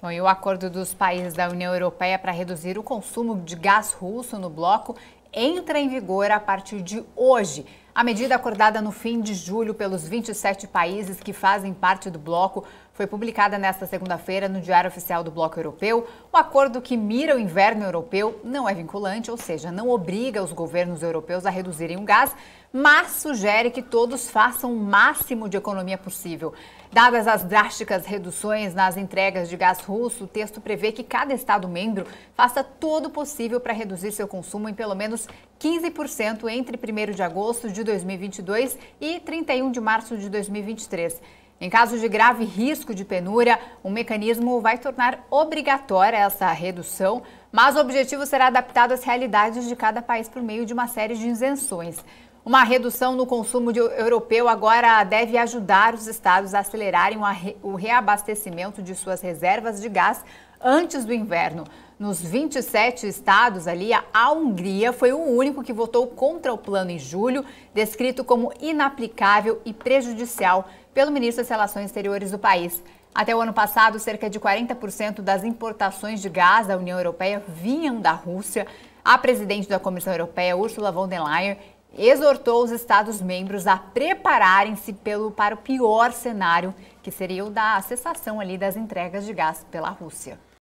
Bom, e o acordo dos países da União Europeia para reduzir o consumo de gás russo no bloco entra em vigor a partir de hoje. A medida acordada no fim de julho pelos 27 países que fazem parte do bloco foi publicada nesta segunda-feira no Diário Oficial do Bloco Europeu o acordo que mira o inverno europeu, não é vinculante, ou seja, não obriga os governos europeus a reduzirem o gás, mas sugere que todos façam o máximo de economia possível. Dadas as drásticas reduções nas entregas de gás russo, o texto prevê que cada Estado-membro faça todo o possível para reduzir seu consumo em pelo menos 15% entre 1 de agosto de 2022 e 31 de março de 2023. Em caso de grave risco de penúria, o mecanismo vai tornar obrigatória essa redução, mas o objetivo será adaptado às realidades de cada país por meio de uma série de isenções. Uma redução no consumo europeu agora deve ajudar os estados a acelerarem o reabastecimento de suas reservas de gás antes do inverno. Nos 27 estados ali, a Hungria foi o único que votou contra o plano em julho, descrito como inaplicável e prejudicial pelo ministro das Relações Exteriores do país. Até o ano passado, cerca de 40% das importações de gás da União Europeia vinham da Rússia. A presidente da Comissão Europeia, Ursula von der Leyen, exortou os Estados-membros a prepararem-se para o pior cenário, que seria o da cessação ali das entregas de gás pela Rússia.